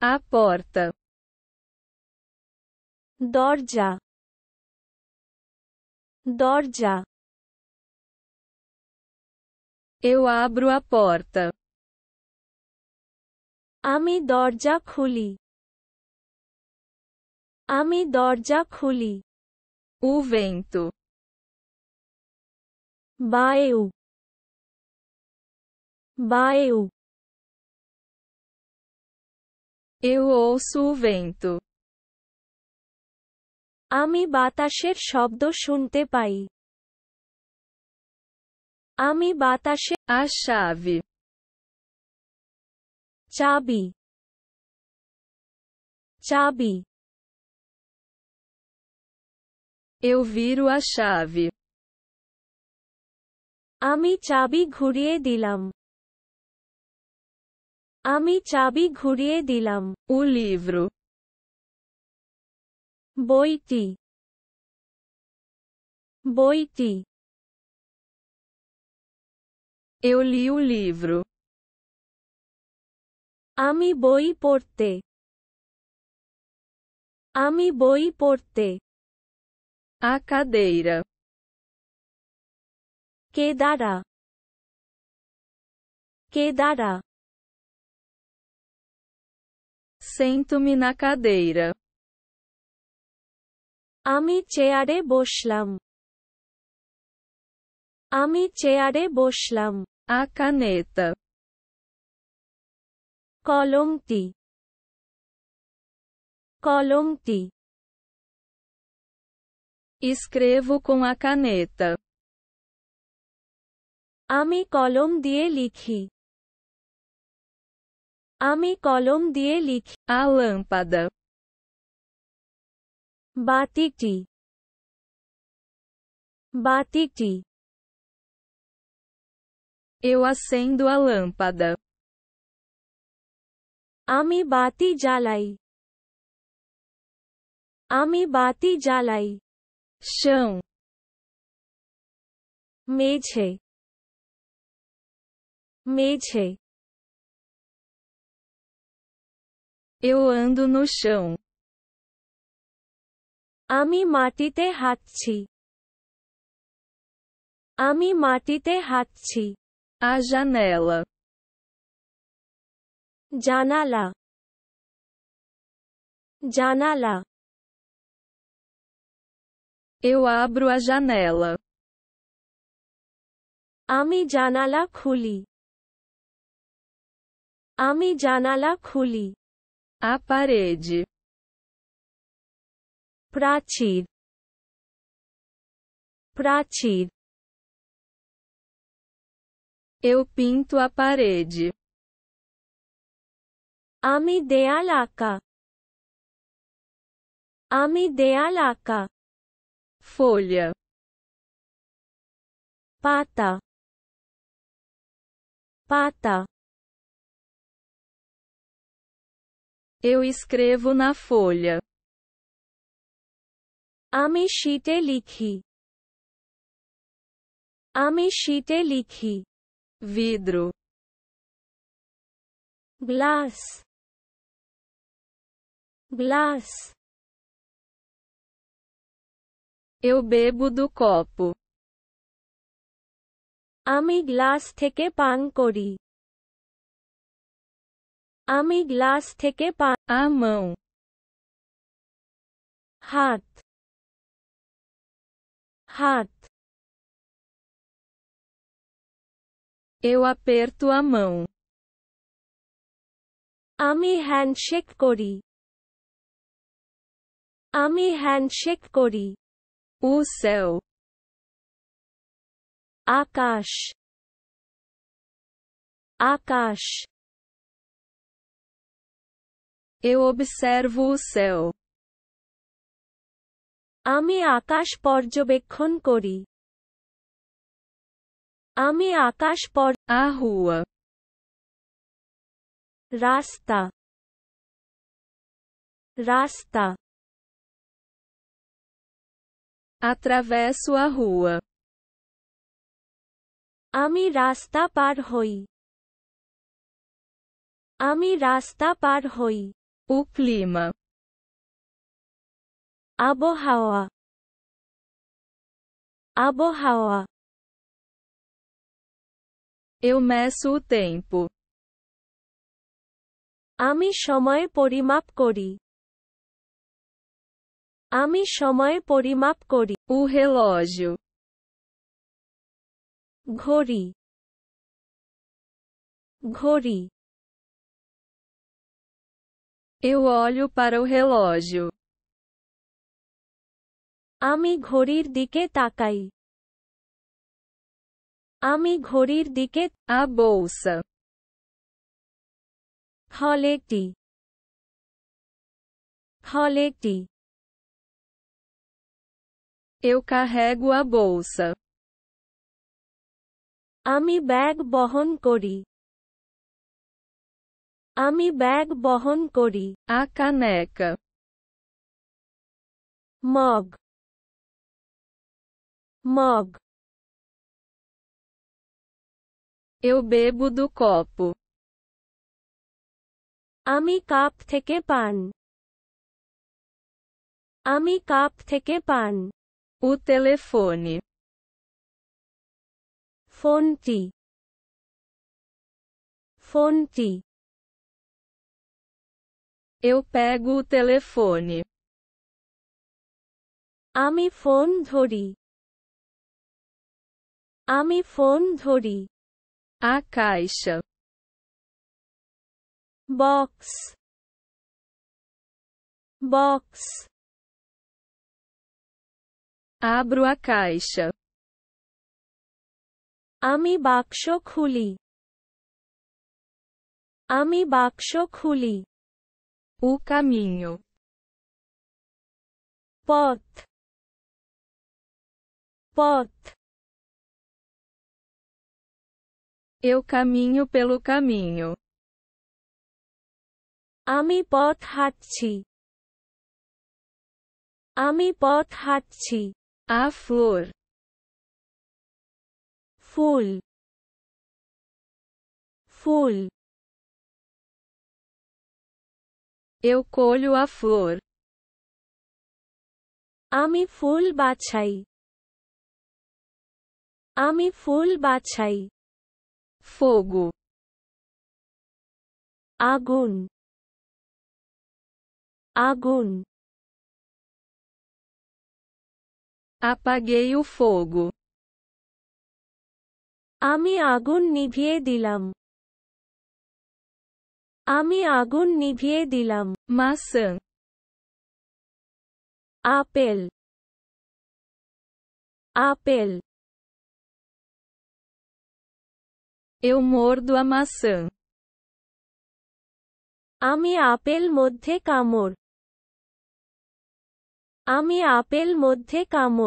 A porta. Dorja. Dorja. Eu abro a porta. Ami দরজা খুলি Ami দরজা খুলি O vento. Baeu. Baeu. Eu ouço o vento. আমি বাতাসের শব্দ শুনতে পাই আমি বাতাসে A chave. চাবি চাবি Eu viro a chave. আমি চাবি ঘুরিয়ে দিলাম আমি চাবি ঘুরিয়ে o livro বইটি বইটি Eu li o livro. Ami boi porte. Ami boi porte. A cadeira. Que dará? sinto me na cadeira. Ami cheare boshlam. Ami cheare boshlam. A caneta. Kolomti. Kolomti. Escrevo com a caneta. Ami kolom die likhi. আমি colom দিয়ে লিখি A lâmpada. Batiti. Batiti. Eu acendo a lâmpada. Ami bati jalai. Ami bati jalai. Chão. Meje. Meje. Eu ando no chão. Ami mati te Ami mati te A janela. Janala. Janala. Eu abro a janela. Ami janala khuli. Ami janala khuli. A parede. Pratir. Pratir. Eu pinto a parede. Ami dealaka. Ami dealaka. Folha. Pata. Pata. Eu escrevo na folha. Ami shite likhi. Ami shite likhi. Vidro. Glass. Glass. Eu bebo do copo. Ami glass theke pan আমি glass থেকে a mão. হাত হাত Eu aperto a mão. Ami handshake kori. Ami handshake kori. O céu. Akash. Akash. Eu observo o céu. Ami akash porjobekkhon kori. Ami akash por a rua. Rasta. Rasta. Atravesso a rua. Ami rasta par hoi. Ami rasta par hoi. O clima. Abohawa. Abohawa. Eu meço o tempo. Ami shomoe porimap kori. Ami shomoe porimap kori. O relógio. Ghori. Ghori. Eu olho para o relógio. Ami ghorir dike takai. Ami ghorir dike a bolsa. Holeti. Holeti. Eu carrego a bolsa. Ami bag bohon kori. আমি bag বহন করি আকানেক mug mug এও bebo do কপ আমি cup থেকে পান আমি কাপ থেকে পান O telefone. ফোনটি ফোনটি Eu pego o telefone. Ami phone dhori. Ami phone dhori. A caixa. Box. Box. Abro a caixa. Ami baksho khuli. Ami baksho khuli. O caminho. Pot. Pot. Eu caminho pelo caminho. ami pot hati ami pot hati A flor. Full. Full. Eu colho a flor. Ami ful bachai. Ami ful bachai. Fogo. Agun. Agun. Apaguei o fogo. Ami agun nibhye dilam. আমি আগুন নিভিয়ে দিলাম মাস apple apple এও mordo a maçã. আমি আপেল মধ্যে কামড় আমি আপেল মধ্যে কামড়